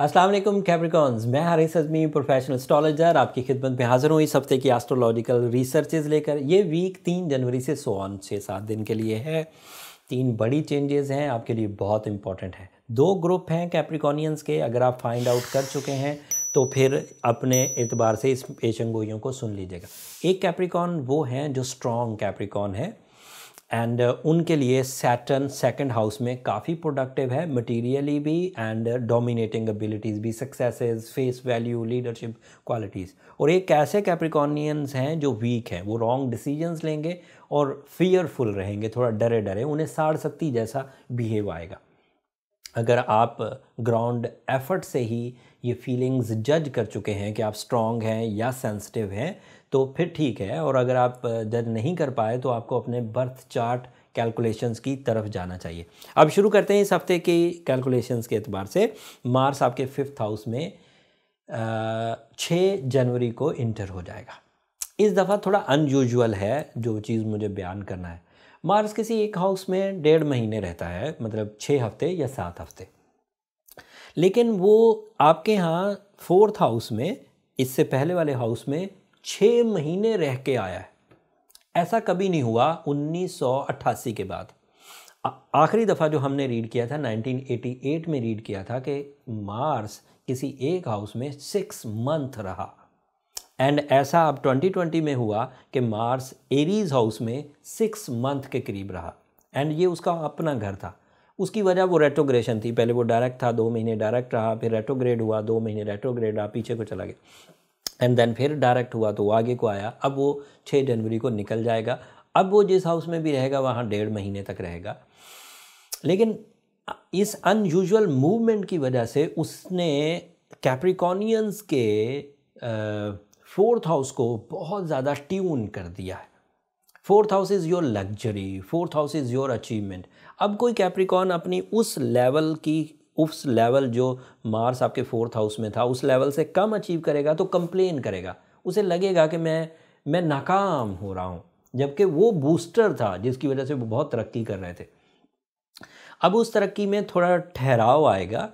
Aslam Capricorns मैं Haris Azmi professional astrologer आपकी खिदमत में हाज़िर हूँ इस हफ्ते की एस्ट्रोलॉजिकल रिसर्चेज लेकर ये वीक तीन जनवरी से सो ऑन छः सात दिन के लिए है तीन बड़ी चेंजेस हैं आपके लिए बहुत इंपॉर्टेंट है दो ग्रुप हैं कैप्रिकॉनियंस के अगर आप फाइंड आउट कर चुके हैं तो फिर अपने एतबार से इस पेशंगोइयों को सुन लीजिएगा एक कैप्रिकॉन वो हैं जो स्ट्रॉन्ग कैप्रिकॉन है एंड uh, उनके लिए सैटर्न सेकंड हाउस में काफ़ी प्रोडक्टिव है मटेरियली भी एंड डोमिनेटिंग एबिलिटीज़ भी successes face value leadership qualities और एक ऐसे कैप्रिकॉनियंस हैं जो वीक हैं वो रॉन्ग डिसीजंस लेंगे और फियरफुल रहेंगे थोड़ा डरे डरे उन्हें साड़ सकती जैसा बिहेव आएगा अगर आप ग्राउंड एफर्ट से ही ये फीलिंग्स जज कर चुके हैं कि आप स्ट्रॉन्ग हैं या सेंसिटिव हैं तो फिर ठीक है और अगर आप जज नहीं कर पाए तो आपको अपने बर्थ चार्ट कैलकुलेशंस की तरफ जाना चाहिए अब शुरू करते हैं इस हफ्ते की कैलकुलेशंस के अतबार से मार्स आपके फिफ्थ हाउस में छः जनवरी को इंटर हो जाएगा इस दफ़ा थोड़ा अनयूजल है जो चीज़ मुझे बयान करना है मार्स किसी एक हाउस में डेढ़ महीने रहता है मतलब छः हफ्ते या सात हफ्ते लेकिन वो आपके यहाँ फोर्थ हाउस में इससे पहले वाले हाउस में छः महीने रह के आया है ऐसा कभी नहीं हुआ 1988 के बाद आखिरी दफ़ा जो हमने रीड किया था 1988 में रीड किया था कि मार्स किसी एक हाउस में सिक्स मंथ रहा एंड ऐसा अब 2020 में हुआ कि मार्स एरीज हाउस में सिक्स मंथ के करीब रहा एंड ये उसका अपना घर था उसकी वजह वो रेट्रोग्रेशन थी पहले वो डायरेक्ट था दो महीने डायरेक्ट रहा फिर रेट्रोग्रेड हुआ दो महीने रेट्रोग्रेड रहा पीछे को चला गया एंड देन फिर डायरेक्ट हुआ तो आगे को आया अब वो छः जनवरी को निकल जाएगा अब वो जिस हाउस में भी रहेगा वहाँ डेढ़ महीने तक रहेगा लेकिन इस अनयूजल मूवमेंट की वजह से उसने कैप्रिकॉनियंस के आ, फोर्थ हाउस को बहुत ज़्यादा ट्यून कर दिया है fourth house is your luxury fourth house is your achievement अब कोई कैप्रिकॉन अपनी उस लेवल की उस लेवल जो मार्स आपके फोर्थ हाउस में था उस लेवल से कम अचीव करेगा तो कंप्लेन करेगा उसे लगेगा कि मैं मैं नाकाम हो रहा हूँ जबकि वो बूस्टर था जिसकी वजह से वो बहुत तरक्की कर रहे थे अब उस तरक्की में थोड़ा ठहराव आएगा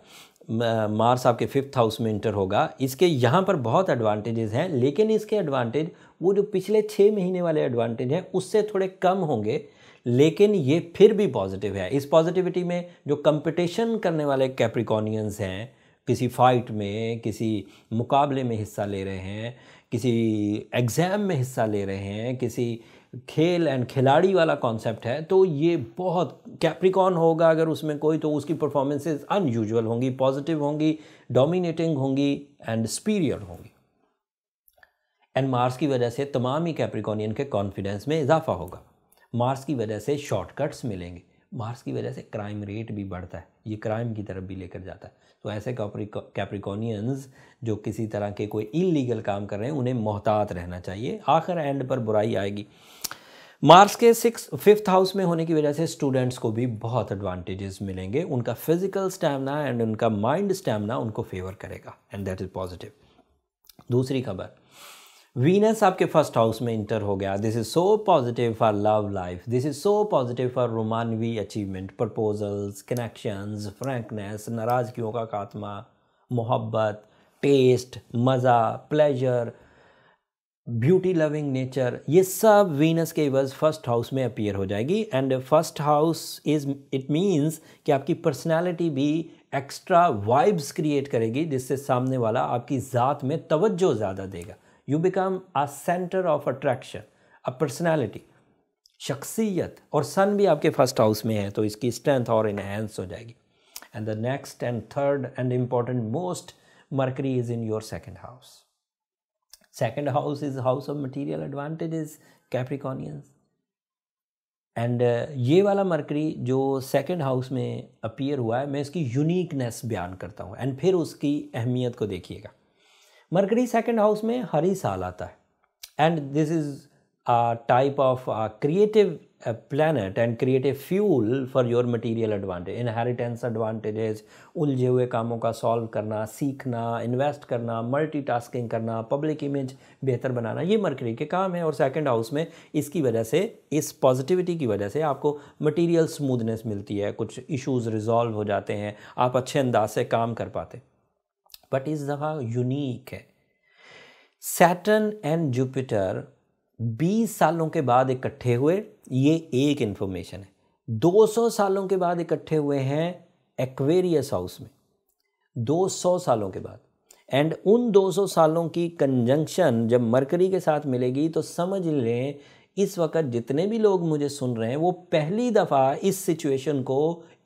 मार्स आपके फिफ्थ हाउस में इंटर होगा इसके यहाँ पर बहुत एडवांटेजेस हैं लेकिन इसके एडवांटेज वो जो पिछले छः महीने वाले एडवांटेज हैं उससे थोड़े कम होंगे लेकिन ये फिर भी पॉजिटिव है इस पॉजिटिविटी में जो कंपटीशन करने वाले कैप्रिकॉनियंस हैं किसी फाइट में किसी मुकाबले में हिस्सा ले रहे हैं किसी एग्ज़ाम में हिस्सा ले रहे हैं किसी खेल एंड खिलाड़ी वाला कॉन्सेप्ट है तो ये बहुत कैप्रिकॉन होगा अगर उसमें कोई तो उसकी परफॉर्मेंसेज अनयूजल होंगी पॉजिटिव होंगी डोमिनेटिंग होंगी एंड स्पीरियर होंगी एंड मार्स की वजह से तमाम ही कैप्रिकॉनियन के कॉन्फिडेंस में इजाफा होगा मार्स की वजह से शॉर्टकट्स मिलेंगे मार्स की वजह से क्राइम रेट भी बढ़ता है ये क्राइम की तरफ भी लेकर जाता है तो ऐसे कैप्रिकोनियंस जो किसी तरह के कोई इलीगल काम कर रहे हैं उन्हें मोहतात रहना चाहिए आखिर एंड पर बुराई आएगी मार्स के सिक्स फिफ्थ हाउस में होने की वजह से स्टूडेंट्स को भी बहुत एडवांटेजेस मिलेंगे उनका फिजिकल स्टैमिना एंड उनका माइंड स्टैमिना उनको फेवर करेगा एंड दैट इज़ पॉजिटिव दूसरी खबर वीनस आपके फर्स्ट हाउस में इंटर हो गया this is so positive for love life this is so positive for रोमानवी अचीवमेंट प्रपोजल्स कनेक्शंस फ्रैंकनेस नाराज़गियों का खात्मा मोहब्बत टेस्ट मज़ा प्लेजर ब्यूटी लविंग नेचर ये सब वीनस के वज फर्स्ट हाउस में अपीयर हो जाएगी and first house is it means कि आपकी पर्सनैलिटी भी एक्स्ट्रा वाइब्स क्रिएट करेगी जिससे सामने वाला आपकी ज़ात में तवज्जो ज़्यादा देगा you become a centre of attraction a personality शख्सियत और सन भी आपके फर्स्ट हाउस में है तो इसकी स्ट्रेंथ और इनहेंस हो जाएगी and the next and third and important most Mercury is in your second house second house is house of material advantage capricornians and uh, ये वाला मर्करी जो सेकेंड हाउस में अपीयर हुआ है मैं इसकी यूनिकनेस बयान करता हूँ एंड फिर उसकी अहमियत को देखिएगा मरकरी सेकेंड हाउस में हरी साल आता है and this is a type of creative planet and creative fuel for your material advantage inheritance inheritance उलझे हुए कामों का सॉल्व करना सीखना इन्वेस्ट करना टास्किंग करना पब्लिक इमेज बेहतर बनाना ये मरकरी के काम है और सेकेंड हाउस में इसकी वजह से इस पॉजिटिविटी की वजह से आपको मटीरियल स्मूदनेस मिलती है कुछ इशूज़ रिजॉल्व हो जाते हैं आप अच्छे अंदाज से काम कर पाते बट इस दफा यूनिक है सैटर्न एंड जुपिटर 20 सालों के बाद इकट्ठे हुए ये एक इंफॉर्मेशन है 200 सालों के बाद इकट्ठे हुए हैं एक्वेरियस हाउस में 200 सालों के बाद एंड उन 200 सालों की कंजंक्शन जब मरकरी के साथ मिलेगी तो समझ लें इस वक्त जितने भी लोग मुझे सुन रहे हैं वो पहली दफ़ा इस सिचुएशन को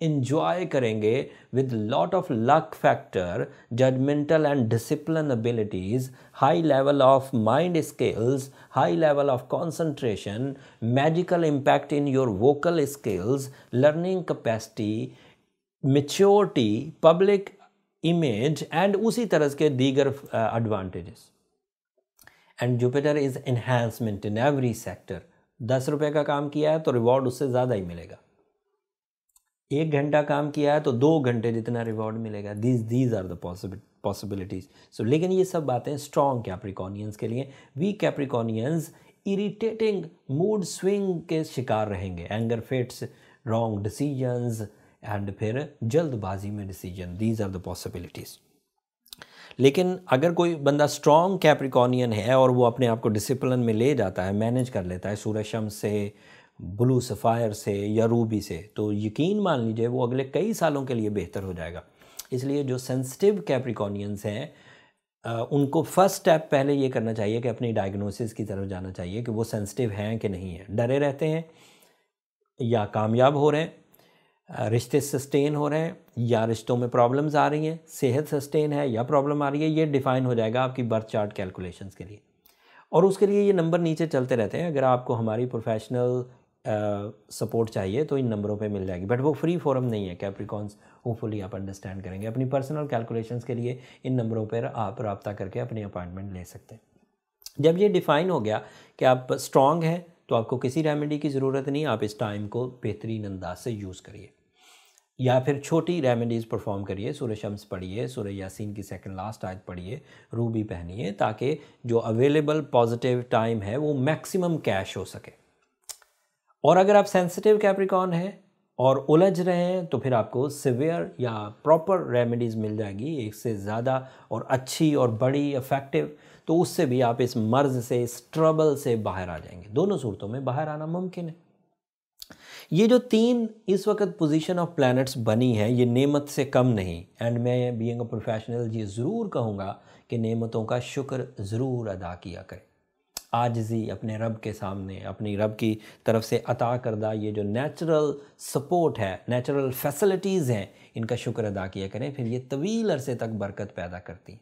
इन्जॉय करेंगे with lot of luck factor judgmental and discipline abilities high level of mind skills high level of concentration magical impact in your vocal skills learning capacity maturity public image and उसी तरह के दीगर advantages uh, and Jupiter is enhancement in every sector दस रुपये का काम किया है तो रिवॉर्ड उससे ज़्यादा ही मिलेगा एक घंटा काम किया है तो दो घंटे जितना रिवॉर्ड मिलेगा these these are the possibilities so लेकिन ये सब बातें स्ट्रॉन्ग कैप्रिकॉनियंस के लिए we Capricornians irritating mood swing के शिकार रहेंगे anger fits wrong decisions and फिर जल्दबाजी में decision these are the possibilities लेकिन अगर कोई बंदा स्ट्रॉन्ग कैप्रिकॉनियन है और वो अपने आप को डिसिप्लिन में ले जाता है मैनेज कर लेता है सूरज शम से ब्लू सफ़ायर से या रूबी से तो यकीन मान लीजिए वो अगले कई सालों के लिए बेहतर हो जाएगा इसलिए जो सेंसिटिव कैप्रिकॉनियंस हैं उनको फर्स्ट स्टेप पहले ये करना चाहिए कि अपनी डायग्नोसिस की तरफ जाना चाहिए कि वो सेंसिटिव हैं कि नहीं है डरे रहते हैं या कामयाब हो रहे हैं रिश्ते सस्टेन हो रहे हैं या रिश्तों में प्रॉब्लम्स आ रही हैं सेहत सस्टेन है या प्रॉब्लम आ रही है ये डिफ़ाइन हो जाएगा आपकी बर्थ चार्ट कैलकुलेशंस के लिए और उसके लिए ये नंबर नीचे चलते रहते हैं अगर आपको हमारी प्रोफेशनल सपोर्ट चाहिए तो इन नंबरों पे मिल जाएगी बट वो फ्री फॉरम नहीं है कैप्रिकॉन्स होपफुली आप अंडरस्टैंड करेंगे अपनी पर्सनल कैलकुलेशंस के लिए इन नंबरों पर आप रबता करके अपनी अपॉइंटमेंट ले सकते हैं जब ये डिफ़ाइन हो गया कि आप स्ट्रॉन्ग हैं तो आपको किसी रेमेडी की ज़रूरत नहीं आप इस टाइम को बेहतरीन अंदाज से यूज़ करिए या फिर छोटी रेमेडीज़ परफॉर्म करिए सूर्य शम्स पढ़िए सूर्य यासीन की सेकंड लास्ट आयत पढ़िए रूबी पहनिए ताकि जो अवेलेबल पॉजिटिव टाइम है वो मैक्सिमम कैश हो सके और अगर आप सेंसिटिव कैप्रिकॉन हैं और उलझ रहे हैं तो फिर आपको सिवियर या प्रॉपर रेमेडीज़ मिल जाएगी एक से ज़्यादा और अच्छी और बड़ी इफ़ेक्टिव तो उससे भी आप इस मर्ज़ से इस ट्रबल से बाहर आ जाएंगे दोनों सूरतों में बाहर आना मुमकिन है ये जो तीन इस वक्त पोजीशन ऑफ प्लैनेट्स बनी है ये नेमत से कम नहीं एंड मैं बीइंग अ प्रोफेशनल ये ज़रूर कहूँगा कि नेमतों का शुक्र ज़रूर अदा किया करें आजजी अपने रब के सामने अपनी रब की तरफ से अता करदा ये जो नेचुरल सपोर्ट है नेचुरल फैसिलिटीज़ हैं इनका शुक्र अदा किया करें फिर ये तवील अरसे तक बरकत पैदा करती हैं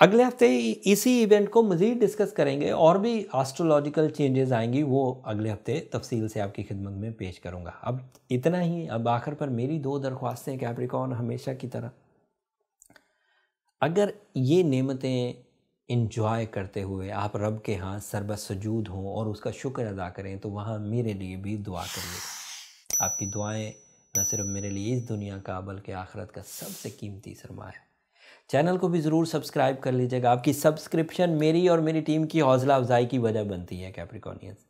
अगले हफ्ते इसी इवेंट को मज़ीद डिस्कस करेंगे और भी एस्ट्रोलॉजिकल चेंजेस आएंगी वो अगले हफ्ते तफसील से आपकी खिदमत में पेश करूँगा अब इतना ही अब आखिर पर मेरी दो दरख्वास्तें कैप्रिकॉन हमेशा की तरह अगर ये नेमतें इन्जॉय करते हुए आप रब के हाँ सरबसजूद सजूद हों और उसका शुक्र अदा करें तो वहाँ मेरे लिए भी दुआ करिए आपकी दुआएं न सिर्फ मेरे लिए इस दुनिया का बल्कि आखरत का सबसे कीमती सरमा है चैनल को भी ज़रूर सब्सक्राइब कर लीजिएगा आपकी सब्सक्रिप्शन मेरी और मेरी टीम की हौसला अफजाई की वजह बनती है कैप्रिकॉनियस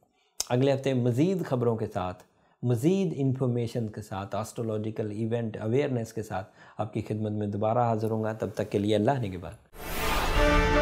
अगले हफ्ते मज़ीद खबरों के साथ मज़ीद इन्फॉर्मेशन के साथ आस्ट्रोलॉजिकल इवेंट अवेयरनेस के साथ आपकी खिदमत में दोबारा हाज़िर होंगे तब तक के लिए अल्लाह ने के बाद